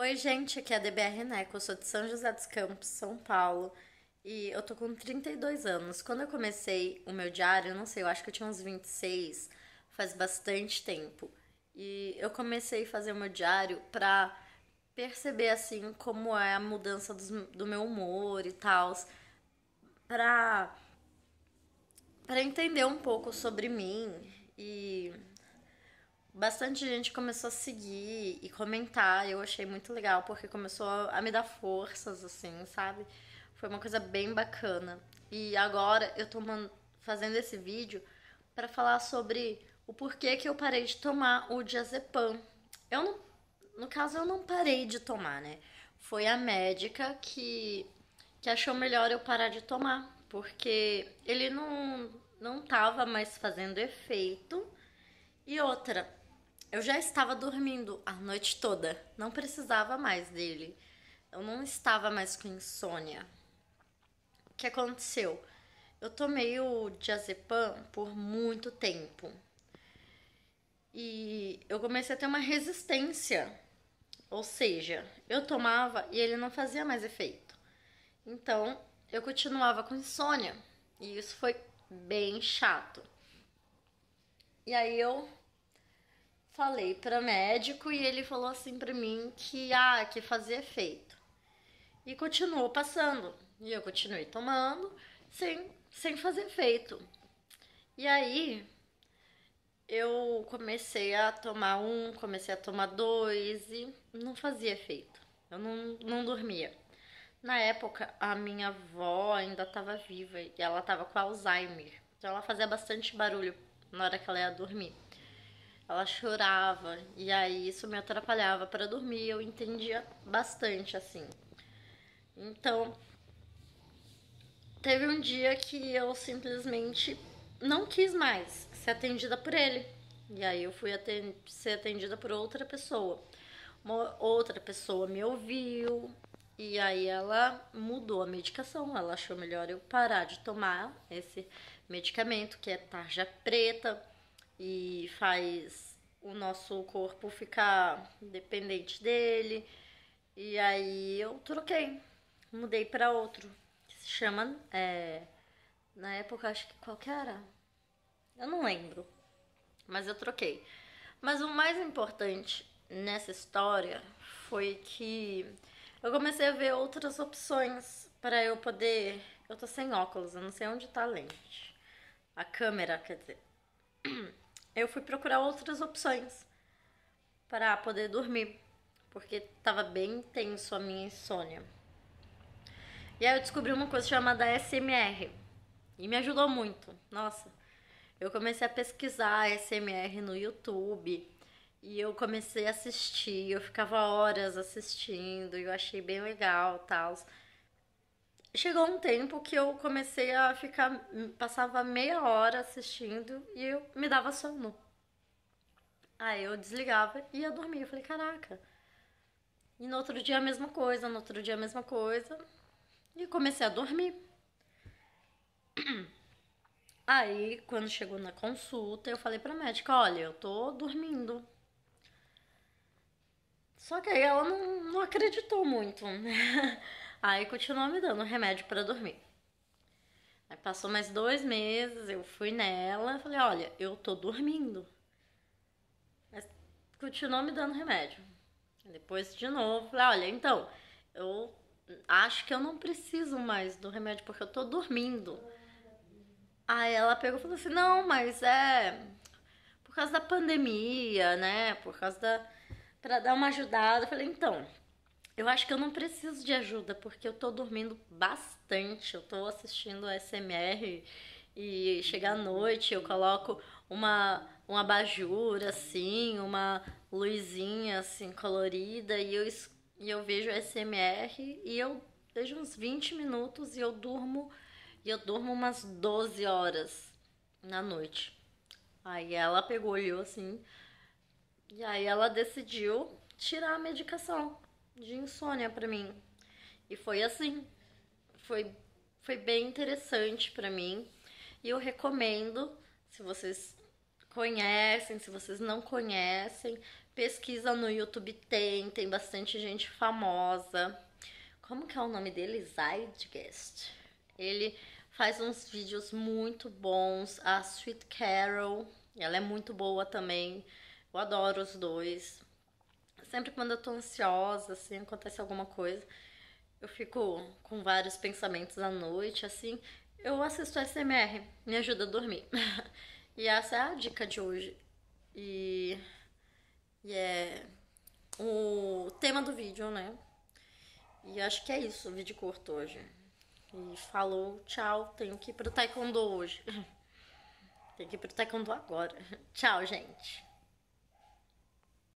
Oi, gente, aqui é a DBR Neco, eu sou de São José dos Campos, São Paulo, e eu tô com 32 anos. Quando eu comecei o meu diário, eu não sei, eu acho que eu tinha uns 26, faz bastante tempo. E eu comecei a fazer o meu diário pra perceber, assim, como é a mudança dos, do meu humor e tal, pra, pra entender um pouco sobre mim e bastante gente começou a seguir e comentar. Eu achei muito legal, porque começou a me dar forças, assim, sabe? Foi uma coisa bem bacana. E agora eu tô fazendo esse vídeo para falar sobre o porquê que eu parei de tomar o diazepam. Eu não, no caso, eu não parei de tomar, né? Foi a médica que, que achou melhor eu parar de tomar, porque ele não, não tava mais fazendo efeito. E outra, eu já estava dormindo a noite toda, não precisava mais dele. Eu não estava mais com insônia. O que aconteceu? Eu tomei o diazepam por muito tempo. E eu comecei a ter uma resistência. Ou seja, eu tomava e ele não fazia mais efeito. Então, eu continuava com insônia. E isso foi bem chato. E aí eu Falei para médico e ele falou assim para mim que ah, que fazia efeito. E continuou passando. E eu continuei tomando sem sem fazer efeito. E aí eu comecei a tomar um, comecei a tomar dois e não fazia efeito. Eu não, não dormia. Na época, a minha avó ainda estava viva e ela estava com Alzheimer. Então ela fazia bastante barulho na hora que ela ia dormir ela chorava e aí isso me atrapalhava para dormir, eu entendia bastante assim. Então, teve um dia que eu simplesmente não quis mais ser atendida por ele. E aí eu fui ser atendida por outra pessoa. Uma outra pessoa me ouviu e aí ela mudou a medicação. Ela achou melhor eu parar de tomar esse medicamento que é tarja preta e faz o nosso corpo ficar dependente dele. E aí eu troquei, mudei para outro, que se chama, é, na época acho que qual que era? Eu não lembro, mas eu troquei. Mas o mais importante nessa história foi que eu comecei a ver outras opções para eu poder. Eu tô sem óculos, eu não sei onde tá a lente. A câmera, quer dizer. eu fui procurar outras opções para poder dormir, porque estava bem tenso a minha insônia. E aí eu descobri uma coisa chamada SMR e me ajudou muito. Nossa, eu comecei a pesquisar SMR no YouTube e eu comecei a assistir, eu ficava horas assistindo e eu achei bem legal, tal chegou um tempo que eu comecei a ficar. Passava meia hora assistindo e eu me dava sono. Aí eu desligava e ia dormir. Eu falei, caraca. E no outro dia a mesma coisa, no outro dia a mesma coisa. E comecei a dormir. Aí, quando chegou na consulta, eu falei pra médica: olha, eu tô dormindo. Só que aí ela não, não acreditou muito. Né? Aí continuou me dando remédio para dormir. Aí passou mais dois meses, eu fui nela e falei, olha, eu tô dormindo. Mas continuou me dando remédio. Depois de novo, falei, olha, então, eu acho que eu não preciso mais do remédio porque eu tô dormindo. Aí ela pegou e falou assim, não, mas é por causa da pandemia, né? Por causa da. pra dar uma ajudada. Eu falei, então, eu acho que eu não preciso de ajuda, porque eu tô dormindo bastante. Eu tô assistindo SMR e chega à uhum. noite eu coloco uma, uma abajur, assim, uma luzinha, assim, colorida, e eu, e eu vejo SMR e eu vejo uns 20 minutos e eu durmo, e eu durmo umas 12 horas na noite. Aí ela pegou, olhou assim, e aí ela decidiu tirar a medicação de insônia para mim. E foi assim. Foi, foi bem interessante para mim. E eu recomendo, se vocês conhecem, se vocês não conhecem, pesquisa no YouTube tem, tem bastante gente famosa. Como que é o nome dele? Zeitgeist. Ele faz uns vídeos muito bons. A Sweet Carol, ela é muito boa também. Eu adoro os dois sempre quando eu tô ansiosa, assim, acontece alguma coisa, eu fico com vários pensamentos à noite, assim, eu assisto SMR, me ajuda a dormir. e essa é a dica de hoje. E, e é o tema do vídeo, né? E acho que é isso, o vídeo curto hoje. E falou, tchau, tenho que ir pro taekwondo hoje. tenho que ir pro taekwondo agora. tchau, gente.